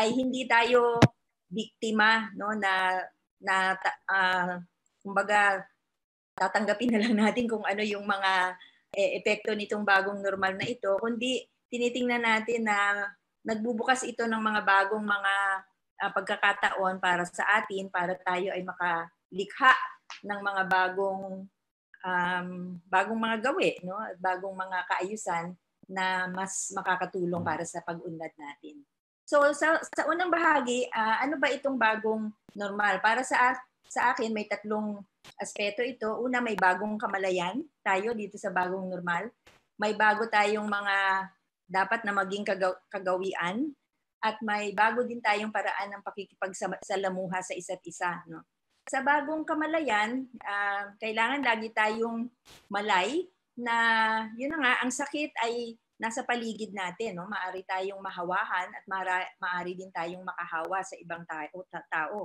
ay hindi tayo biktima no na na uh, kumbaga tatanggapin na lang natin kung ano yung mga eh, epekto nitong bagong normal na ito kundi tinitingnan natin na nagbubukas ito ng mga bagong mga uh, pagkakataon para sa atin para tayo ay makalikha ng mga bagong um, bagong mga gawi no at bagong mga kaayusan na mas makakatulong para sa pag-unlad natin. So sa, sa unang bahagi, uh, ano ba itong bagong normal? Para sa, sa akin, may tatlong aspeto ito. Una, may bagong kamalayan tayo dito sa bagong normal. May bago tayong mga dapat na maging kagaw, kagawian at may bago din tayong paraan ng pakikipagsalamuha sa isa't isa. No? Sa bagong kamalayan, uh, kailangan lagi tayong malay na yun na nga, ang sakit ay nasa paligid natin. No? Maari tayong mahawahan at maara, maari din tayong makahawa sa ibang tao. tao.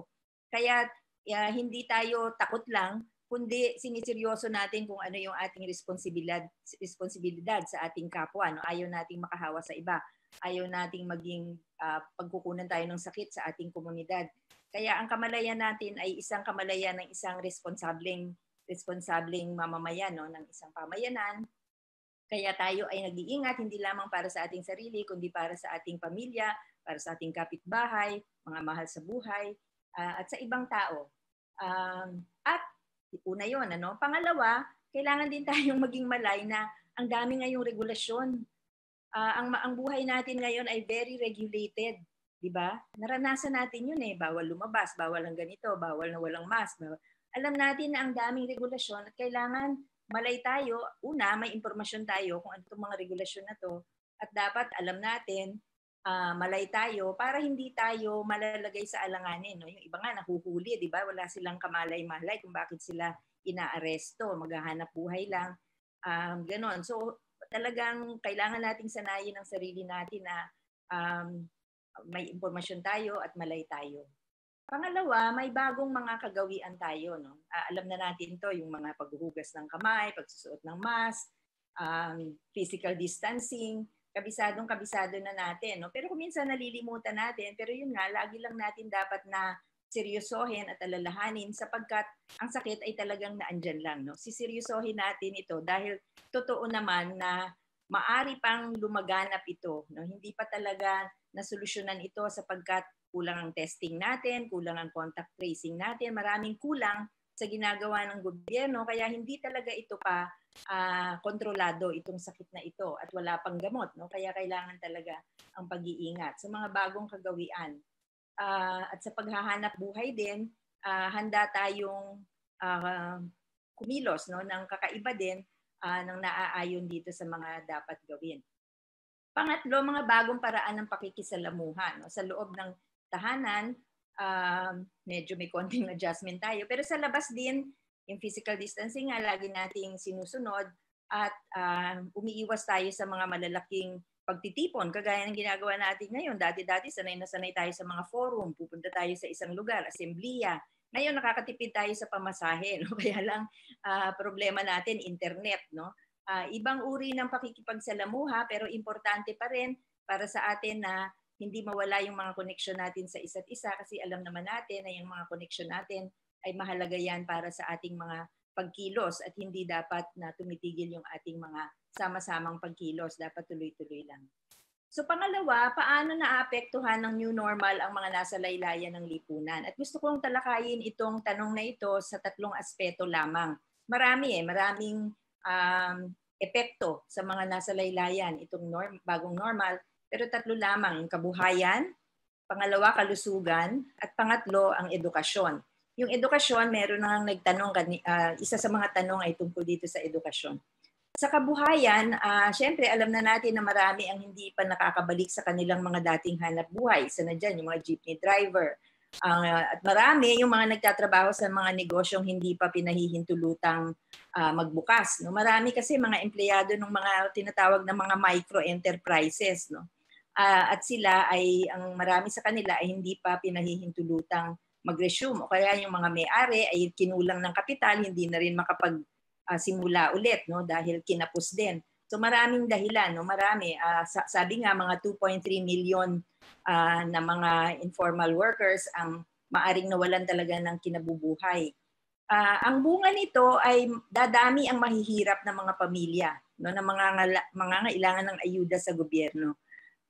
Kaya uh, hindi tayo takot lang, kundi siniseryoso natin kung ano yung ating responsibilidad, responsibilidad sa ating kapwa. No? Ayaw nating makahawa sa iba. Ayaw nating maging uh, pagkukunan tayo ng sakit sa ating komunidad. Kaya ang kamalayan natin ay isang kamalayan ng isang responsableng responsableng mamamayan no, ng isang pamayanan kaya tayo ay nag-iingat hindi lamang para sa ating sarili, kundi para sa ating pamilya, para sa ating kapitbahay, mga mahal sa buhay, uh, at sa ibang tao. Um, at una yun, ano? Pangalawa, kailangan din tayong maging malay na ang dami ngayong regulasyon. Uh, ang, ang buhay natin ngayon ay very regulated. Di ba? Naranasan natin yun eh. Bawal lumabas, bawal ang ganito, bawal na walang mask. Bawal. Alam natin na ang daming regulasyon at kailangan malay tayo, una, may impormasyon tayo kung anong mga regulasyon na to at dapat alam natin, uh, malay tayo para hindi tayo malalagay sa alanganin. No? Yung iba nga nahuhuli, di ba? Wala silang kamalay-malay kung bakit sila inaaresto, maghahanap buhay lang. Um, ganon. So talagang kailangan nating sanayin ang sarili natin na um, may impormasyon tayo at malay tayo. Pangalawa, may bagong mga kagawian tayo. No? Uh, alam na natin to yung mga paghuhugas ng kamay, pagsusuot ng mask, um, physical distancing, kabisadong kabisado na natin. No? Pero kung minsan nalilimutan natin, pero yun nga, lagi lang natin dapat na seryosohin at alalahanin sapagkat ang sakit ay talagang naandyan lang. No? Siseryosohin natin ito dahil totoo naman na maari pang lumaganap ito. No? Hindi pa talaga nasolusyonan ito sapagkat Kulang ang testing natin, kulang ang contact tracing natin, maraming kulang sa ginagawa ng gobyerno kaya hindi talaga ito pa uh, kontrolado itong sakit na ito at wala pang gamot no kaya kailangan talaga ang pag-iingat sa mga bagong kagawian uh, at sa paghahanap buhay din uh, handa tayong uh, kumilos no ng kakaiba din uh, ng naaayon dito sa mga dapat gawin. Pangatlo, mga bagong paraan ng pakikisalamuha no, sa loob ng tahanan, um, medyo may konting adjustment tayo. Pero sa labas din, yung physical distancing nga, lagi nating sinusunod at uh, umiiwas tayo sa mga malalaking pagtitipon. Kagaya ng ginagawa natin ngayon, dati-dati sanay na sanay tayo sa mga forum, pupunta tayo sa isang lugar, asembliya. Ngayon nakakatipid tayo sa pamasahe, no? kaya lang uh, problema natin, internet. No? Uh, ibang uri ng pakikipagsalamuha pero importante pa rin para sa atin na hindi mawala yung mga connection natin sa isa't isa kasi alam naman natin na yung mga connection natin ay mahalaga yan para sa ating mga pagkilos at hindi dapat na tumitigil yung ating mga sama-samang pagkilos. Dapat tuloy-tuloy lang. So pangalawa, paano naapektuhan ng new normal ang mga nasa laylayan ng lipunan? At gusto kong talakayin itong tanong na ito sa tatlong aspeto lamang. Marami eh, maraming um, epekto sa mga nasa laylayan itong norm, bagong normal pero tatlo lamang kabuhayan, pangalawa kalusugan, at pangatlo ang edukasyon. Yung edukasyon, meron nang nagtanong, uh, isa sa mga tanong ay tungkol dito sa edukasyon. Sa kabuhayan, uh, syempre alam na natin na marami ang hindi pa nakakabalik sa kanilang mga dating hanap buhay. Isa na dyan, yung mga jeepney driver. Uh, at marami yung mga nagtatrabaho sa mga negosyong hindi pa pinahihintulutang uh, magbukas. No? Marami kasi mga empleyado ng mga tinatawag na mga micro enterprises. No? uh, at sila ay, ang marami sa kanila ay hindi pa pinahihintulutang mag-resume. O kaya yung mga may-ari ay kinulang ng kapital, hindi na rin makapag uh, ulit no? dahil kinapos din. So maraming dahilan, no? marami. Uh, sabi nga mga 2.3 million uh, na mga informal workers ang maaring nawalan talaga ng kinabubuhay. Uh, ang bunga nito ay dadami ang mahihirap na mga pamilya no, na mga, mga ng ayuda sa gobyerno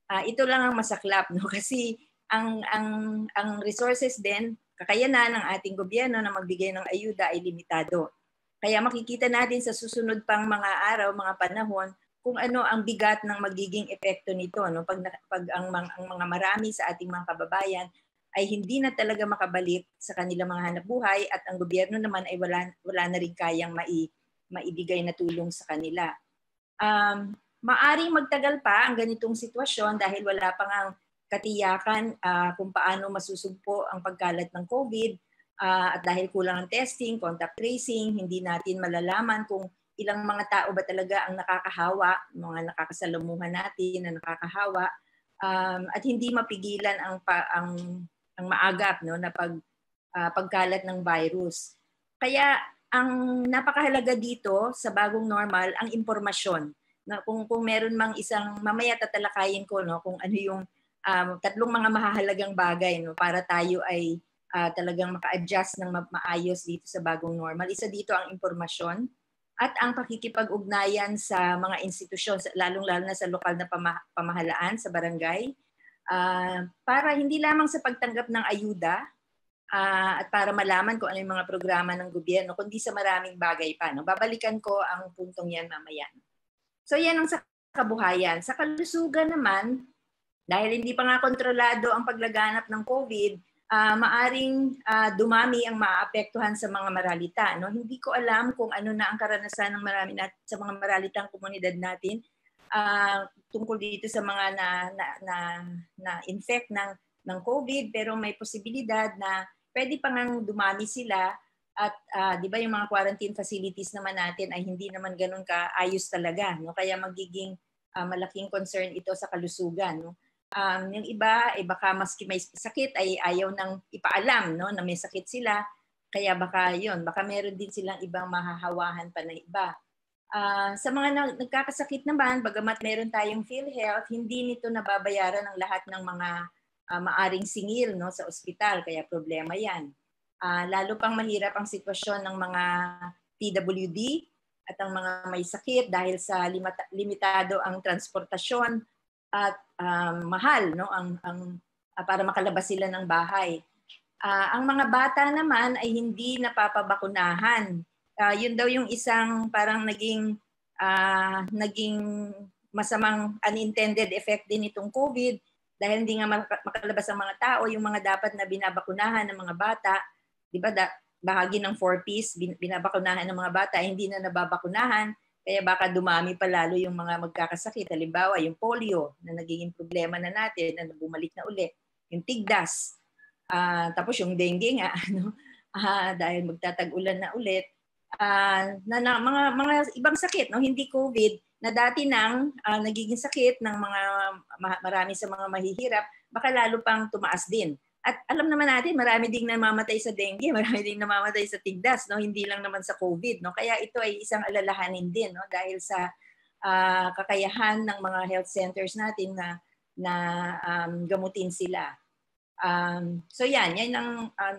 uh, ito lang ang masaklap no kasi ang ang ang resources din kakayanan ng ating gobyerno na magbigay ng ayuda ay limitado. Kaya makikita natin sa susunod pang mga araw, mga panahon kung ano ang bigat ng magiging epekto nito no pag pag ang, ang mga marami sa ating mga kababayan ay hindi na talaga makabalik sa kanilang mga hanap buhay at ang gobyerno naman ay wala wala na rin kayang mai maibigay na tulong sa kanila. Um, Maaring magtagal pa ang ganitong sitwasyon dahil wala pang ang katiyakan uh, kung paano masusugpo ang pagkalat ng COVID uh, at dahil kulang ang testing, contact tracing, hindi natin malalaman kung ilang mga tao ba talaga ang nakakahawa, mga nakakasalamuhan natin na nakakahawa um, at hindi mapigilan ang pa, ang ang maagap no na pag uh, pagkalat ng virus. Kaya ang napakahalaga dito sa bagong normal ang impormasyon na kung kung meron mang isang mamaya tatalakayin ko no kung ano yung um, tatlong mga mahahalagang bagay no para tayo ay uh, talagang maka-adjust ng ma- maayos dito sa bagong normal. Isa dito ang impormasyon at ang pakikipag-ugnayan sa mga institusyon, lalong-lalo na sa lokal na pama- pamahalaan, sa barangay, uh, para hindi lamang sa pagtanggap ng ayuda uh, at para malaman kung ano yung mga programa ng gobyerno, kundi sa maraming bagay pa. No? Babalikan ko ang puntong yan mamaya. No? So yan ang sa kabuhayan. Sa kalusugan naman, dahil hindi pa nga kontrolado ang paglaganap ng COVID, uh, maaring uh, dumami ang maapektuhan sa mga maralita. No? Hindi ko alam kung ano na ang karanasan ng marami nat- sa mga maralitang komunidad natin uh, tungkol dito sa mga na, na, na, na infect ng, ng COVID pero may posibilidad na pwede pa ngang dumami sila at uh, 'di ba yung mga quarantine facilities naman natin ay hindi naman ganoon kaayos talaga no kaya magiging uh, malaking concern ito sa kalusugan no um, yung iba ay eh, baka maski may sakit ay ayaw nang ipaalam no na may sakit sila kaya baka yon baka meron din silang ibang mahahawahan pa na iba uh, sa mga na, nagkakasakit naman bagamat meron tayong PhilHealth hindi nito nababayaran ang lahat ng mga uh, maaring singil no sa ospital kaya problema yan Uh, lalo pang mahirap ang sitwasyon ng mga PWD at ang mga may sakit dahil sa limata- limitado ang transportasyon at um, mahal no ang ang uh, para makalabas sila ng bahay. Uh, ang mga bata naman ay hindi napapabakunahan. Uh, yun daw yung isang parang naging uh, naging masamang unintended effect din itong COVID dahil hindi nga makalabas ang mga tao, yung mga dapat na binabakunahan ng mga bata Di ba, da, bahagi ng four-piece, binabakunahan ng mga bata, hindi na nababakunahan, kaya baka dumami pa lalo yung mga magkakasakit. Halimbawa, yung polio na nagiging problema na natin, na bumalik na uli. Yung tigdas. Uh, tapos yung dengue nga, ano? Uh, dahil magtatag-ulan na ulit. Uh, na, na, mga, mga ibang sakit, no? hindi COVID, na dati nang uh, nagiging sakit ng mga ma, marami sa mga mahihirap, baka lalo pang tumaas din. At alam naman natin, marami ding namamatay sa dengue, marami ding namamatay sa tigdas, no? hindi lang naman sa COVID. No? Kaya ito ay isang alalahanin din no? dahil sa uh, kakayahan ng mga health centers natin na, na um, gamutin sila. Um, so yan, yan ang um,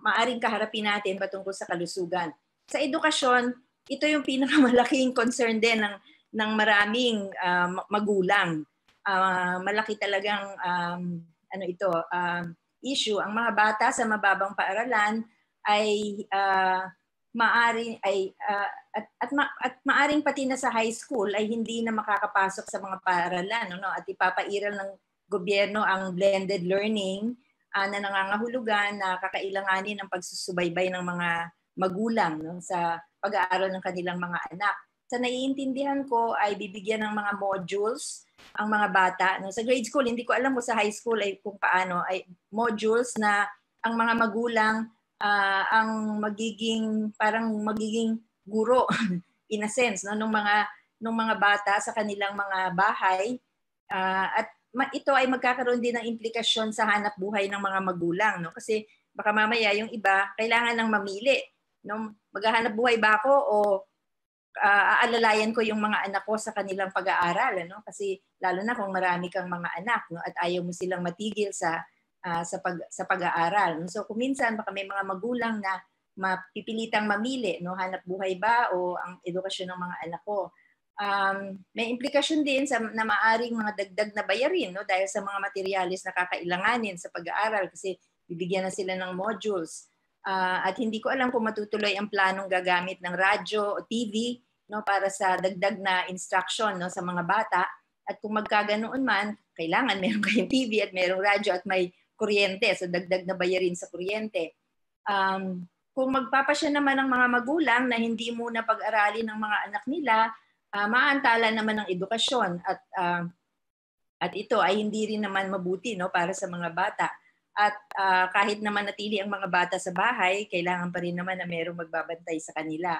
maaring kaharapin natin patungkol sa kalusugan. Sa edukasyon, ito yung pinakamalaking concern din ng, ng maraming uh, magulang. Uh, malaki talagang um, ano ito, uh, issue. Ang mga bata sa mababang paaralan ay uh, maari ay uh, at at, ma, at maaring pati na sa high school ay hindi na makakapasok sa mga paaralan no at ipapairal ng gobyerno ang blended learning uh, na nangangahulugan na kakailanganin ng pagsusubaybay ng mga magulang no sa pag-aaral ng kanilang mga anak sa naiintindihan ko ay bibigyan ng mga modules ang mga bata. No? Sa grade school, hindi ko alam mo sa high school ay kung paano, ay modules na ang mga magulang uh, ang magiging parang magiging guro in a sense no ng mga ng mga bata sa kanilang mga bahay uh, at ma- ito ay magkakaroon din ng implikasyon sa hanap buhay ng mga magulang no kasi baka mamaya yung iba kailangan ng mamili no maghahanap buhay ba ako o uh, alalayan ko yung mga anak ko sa kanilang pag-aaral ano kasi lalo na kung marami kang mga anak no at ayaw mo silang matigil sa uh, sa pag sa pag-aaral no? so kung minsan baka may mga magulang na mapipilitang mamili no hanap buhay ba o ang edukasyon ng mga anak ko um, may implikasyon din sa na maaring mga dagdag na bayarin no dahil sa mga materyales na kakailanganin sa pag-aaral kasi bibigyan na sila ng modules uh, at hindi ko alam kung matutuloy ang planong gagamit ng radyo o TV no para sa dagdag na instruction no sa mga bata at kung magkaganoon man kailangan meron kayong TV at merong radyo at may kuryente so dagdag na bayarin sa kuryente um, kung magpapasya naman ng mga magulang na hindi muna pag-aralin ng mga anak nila uh, maantala naman ang edukasyon at uh, at ito ay hindi rin naman mabuti no para sa mga bata at uh, kahit naman natili ang mga bata sa bahay kailangan pa rin naman na merong magbabantay sa kanila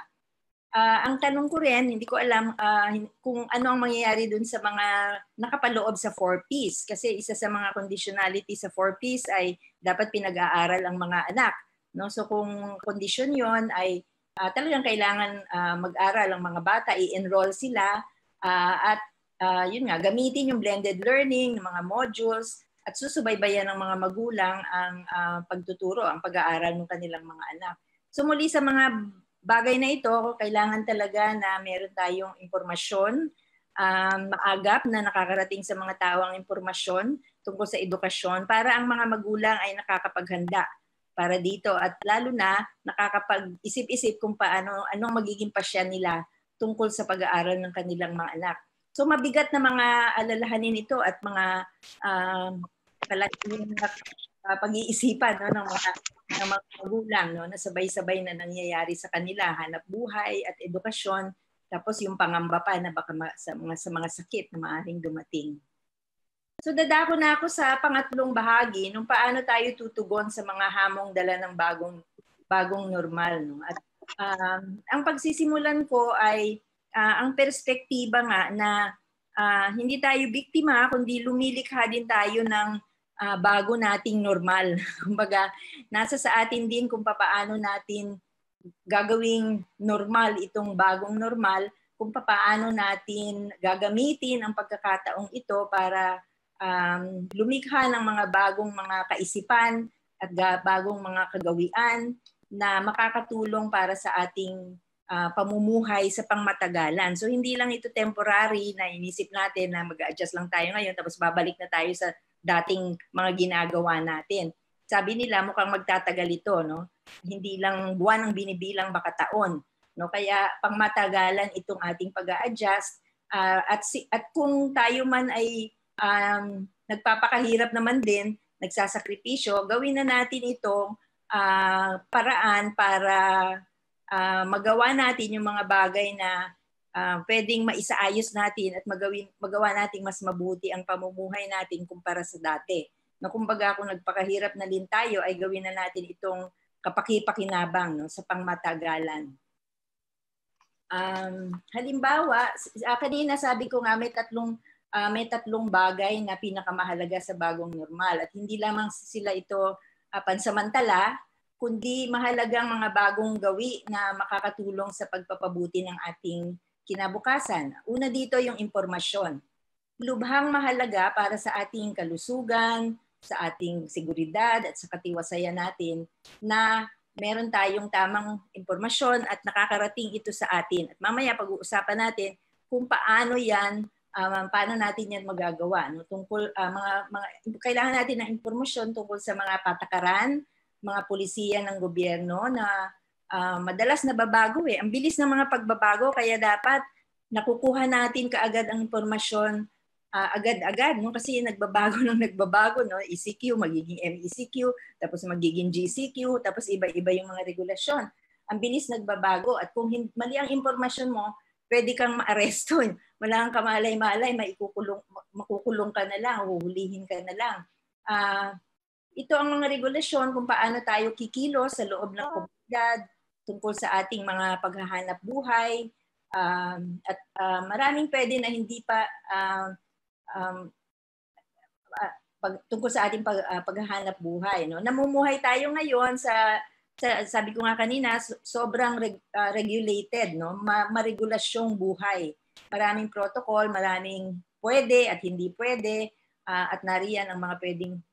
Uh, ang tanong ko rin, hindi ko alam uh, kung ano ang mangyayari dun sa mga nakapaloob sa 4-piece. Kasi isa sa mga conditionality sa 4-piece ay dapat pinag-aaral ang mga anak. No? So kung condition yon ay uh, talagang kailangan uh, mag-aral ang mga bata, i-enroll sila uh, at uh, yun nga, gamitin yung blended learning, ng mga modules, at susubaybayan ng mga magulang ang uh, pagtuturo, ang pag-aaral ng kanilang mga anak. So muli sa mga bagay na ito, kailangan talaga na meron tayong impormasyon, um, maagap na nakakarating sa mga tao ang impormasyon tungkol sa edukasyon para ang mga magulang ay nakakapaghanda para dito at lalo na nakakapag-isip-isip kung paano anong magiging pasya nila tungkol sa pag-aaral ng kanilang mga anak. So mabigat na mga alalahanin ito at mga um, pala, yung, uh, pag-iisipan no, ng mga ng mga magulang no, na sabay-sabay na nangyayari sa kanila, hanap buhay at edukasyon, tapos yung pangamba pa na baka ma- sa, mga, sa mga sakit na maaaring dumating. So dadako na ako sa pangatlong bahagi nung paano tayo tutugon sa mga hamong dala ng bagong bagong normal no. At um, ang pagsisimulan ko ay uh, ang perspektiba nga na uh, hindi tayo biktima kundi lumilikha din tayo ng uh, bago nating normal. Kumbaga, nasa sa atin din kung paano natin gagawing normal itong bagong normal, kung paano natin gagamitin ang pagkakataong ito para um, lumikha ng mga bagong mga kaisipan at bagong mga kagawian na makakatulong para sa ating uh, pamumuhay sa pangmatagalan. So hindi lang ito temporary na inisip natin na mag-adjust lang tayo ngayon tapos babalik na tayo sa dating mga ginagawa natin. Sabi nila mukhang magtatagal ito, no? Hindi lang buwan ang binibilang baka taon, no? Kaya pangmatagalan itong ating pag-a-adjust uh, at si, at kung tayo man ay um, nagpapakahirap naman din, nagsasakripisyo, gawin na natin itong uh, paraan para uh, magawa natin yung mga bagay na uh, pwedeng maisaayos natin at magawin, magawa nating mas mabuti ang pamumuhay natin kumpara sa dati. Na kumbaga kung nagpakahirap na din tayo ay gawin na natin itong kapakipakinabang no, sa pangmatagalan. Um, halimbawa, uh, kanina sabi ko nga may tatlong uh, may tatlong bagay na pinakamahalaga sa bagong normal at hindi lamang sila ito uh, pansamantala kundi mahalagang mga bagong gawi na makakatulong sa pagpapabuti ng ating kinabukasan. Una dito yung impormasyon. Lubhang mahalaga para sa ating kalusugan, sa ating seguridad at sa katiwasayan natin na meron tayong tamang impormasyon at nakakarating ito sa atin. At mamaya pag-uusapan natin kung paano yan, um, paano natin yan magagawa. No? Tungkol, uh, mga, mga, kailangan natin ng impormasyon tungkol sa mga patakaran, mga polisiya ng gobyerno na uh, madalas nababago eh. Ang bilis ng mga pagbabago kaya dapat nakukuha natin kaagad ang impormasyon uh, agad-agad no kasi nagbabago nang nagbabago no ECQ magiging MECQ tapos magiging GCQ tapos iba-iba yung mga regulasyon ang bilis nagbabago at kung mali ang impormasyon mo pwede kang maaresto eh. wala kang kamalay-malay maikukulong makukulong ka na lang huhulihin ka na lang uh, ito ang mga regulasyon kung paano tayo kikilos sa loob ng komunidad tungkol sa ating mga paghahanap buhay um, at uh, maraming pwede na hindi pa uh, um, um ah, pag, tungkol sa ating pag, uh, paghahanap buhay no namumuhay tayo ngayon sa, sa sabi ko nga kanina sobrang reg, uh, regulated no maregulasyong buhay maraming protocol maraming pwede at hindi pwede uh, at nariyan ang mga pwedeng